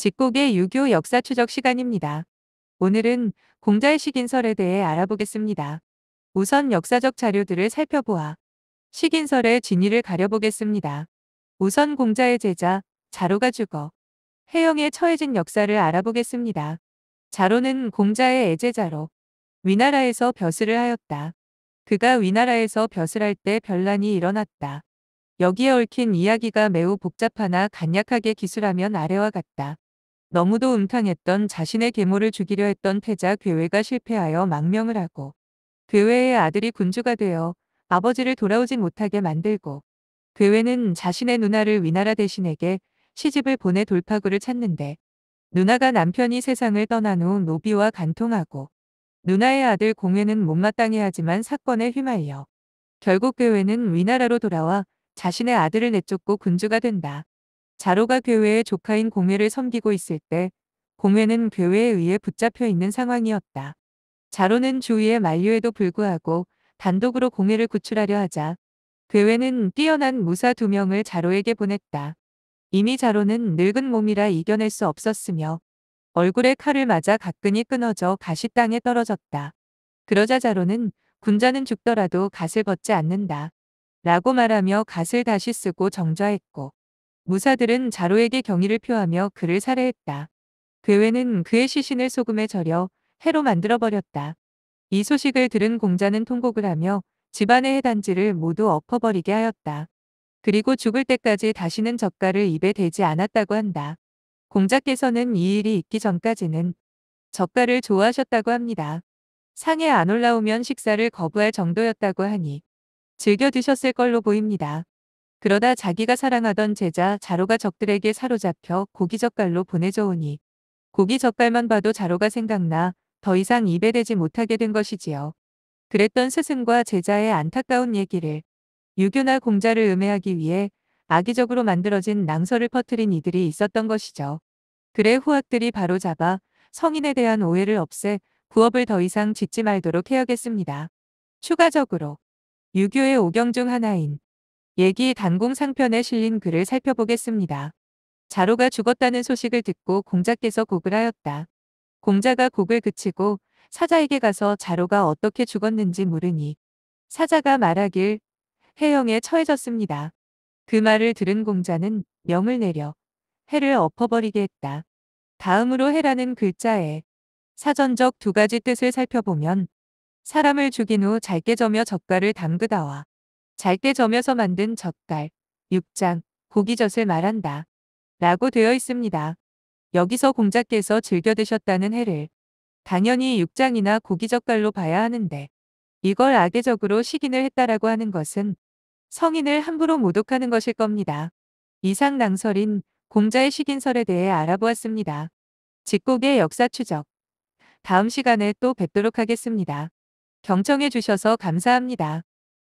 직곡의 유교 역사 추적 시간입니다. 오늘은 공자의식 인설에 대해 알아보겠습니다. 우선 역사적 자료들을 살펴보아 식인설의 진위를 가려보겠습니다. 우선 공자의 제자 자로가 죽어 해영에 처해진 역사를 알아보겠습니다. 자로는 공자의 애제자로 위나라에서 벼슬을 하였다. 그가 위나라에서 벼슬할 때별난이 일어났다. 여기에 얽힌 이야기가 매우 복잡하나 간략하게 기술하면 아래와 같다. 너무도 음탕했던 자신의 계모를 죽이려 했던 태자 괴외가 실패하여 망명을 하고 괴외의 아들이 군주가 되어 아버지를 돌아오지 못하게 만들고 괴외는 자신의 누나를 위나라 대신에게 시집을 보내 돌파구를 찾는데 누나가 남편이 세상을 떠난 후 노비와 간통하고 누나의 아들 공회는 못마땅해 하지만 사건에 휘말려 결국 괴외는 위나라로 돌아와 자신의 아들을 내쫓고 군주가 된다. 자로가 괴외의 조카인 공회를 섬기고 있을 때 공회는 괴외에 의해 붙잡혀 있는 상황이었다. 자로는 주위의 만류에도 불구하고 단독으로 공회를 구출하려 하자 괴외는 뛰어난 무사 두 명을 자로에게 보냈다. 이미 자로는 늙은 몸이라 이겨낼 수 없었으며 얼굴에 칼을 맞아 가끈이 끊어져 가시 땅에 떨어졌다. 그러자 자로는 군자는 죽더라도 갓을 벗지 않는다. 라고 말하며 갓을 다시 쓰고 정좌했고 무사들은 자로에게 경의를 표하며 그를 살해했다. 괴외는 그의 시신을 소금에 절여 해로 만들어버렸다. 이 소식을 들은 공자는 통곡을 하며 집안의 해단지를 모두 엎어버리게 하였다. 그리고 죽을 때까지 다시는 젓갈을 입에 대지 않았다고 한다. 공자께서는 이 일이 있기 전까지는 젓갈을 좋아하셨다고 합니다. 상에 안 올라오면 식사를 거부할 정도였다고 하니 즐겨 드셨을 걸로 보입니다. 그러다 자기가 사랑하던 제자 자로가 적들에게 사로잡혀 고기젓갈로 보내져오니 고기젓갈만 봐도 자로가 생각나 더 이상 입에 대지 못하게 된 것이지요. 그랬던 스승과 제자의 안타까운 얘기를 유교나 공자를 음해하기 위해 악의적으로 만들어진 낭설을 퍼뜨린 이들이 있었던 것이죠. 그래 후학들이 바로잡아 성인에 대한 오해를 없애 구업을더 이상 짓지 말도록 해야겠습니다. 추가적으로 유교의 오경 중 하나인 얘기 단공 상편에 실린 글을 살펴보겠습니다. 자로가 죽었다는 소식을 듣고 공자께서 고글 하였다. 공자가 고글 그치고 사자에게 가서 자로가 어떻게 죽었는지 물으니 사자가 말하길 해영에 처해졌습니다. 그 말을 들은 공자는 명을 내려 해를 엎어버리게 했다. 다음으로 해라는 글자에 사전적 두 가지 뜻을 살펴보면 사람을 죽인 후 잘게 저며 젓갈을 담그다와 잘때 점여서 만든 젓갈, 육장, 고기젓을 말한다. 라고 되어 있습니다. 여기서 공자께서 즐겨 드셨다는 해를 당연히 육장이나 고기젓갈로 봐야 하는데 이걸 악의적으로 식인을 했다라고 하는 것은 성인을 함부로 모독하는 것일 겁니다. 이상 낭설인 공자의 식인설에 대해 알아보았습니다. 직곡의 역사 추적. 다음 시간에 또 뵙도록 하겠습니다. 경청해 주셔서 감사합니다.